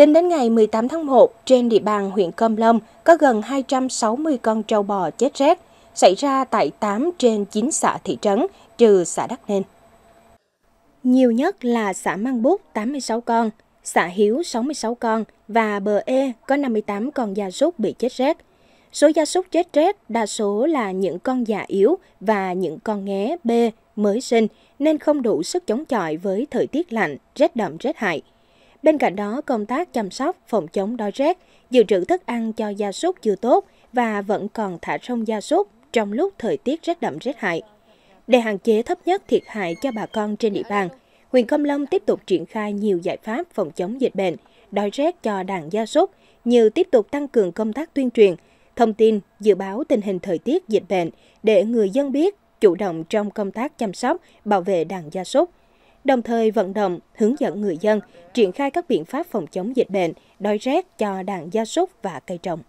Tính đến ngày 18 tháng 1, trên địa bàn huyện Cơm Lâm có gần 260 con trâu bò chết rét, xảy ra tại 8 trên 9 xã thị trấn, trừ xã Đắc Nên. Nhiều nhất là xã Mang Bút 86 con, xã Hiếu 66 con và bờ E có 58 con gia súc bị chết rét. Số gia súc chết rét đa số là những con già yếu và những con nghé B mới sinh nên không đủ sức chống chọi với thời tiết lạnh, rét đậm rét hại. Bên cạnh đó, công tác chăm sóc, phòng chống đói rét, dự trữ thức ăn cho gia súc chưa tốt và vẫn còn thả rông gia súc trong lúc thời tiết rét đậm rét hại. Để hạn chế thấp nhất thiệt hại cho bà con trên địa bàn, huyện Công Long tiếp tục triển khai nhiều giải pháp phòng chống dịch bệnh, đói rét cho đàn gia súc như tiếp tục tăng cường công tác tuyên truyền, thông tin, dự báo tình hình thời tiết dịch bệnh để người dân biết, chủ động trong công tác chăm sóc, bảo vệ đàn gia súc, đồng thời vận động, hướng dẫn người dân triển khai các biện pháp phòng chống dịch bệnh, đói rét cho đàn gia súc và cây trồng.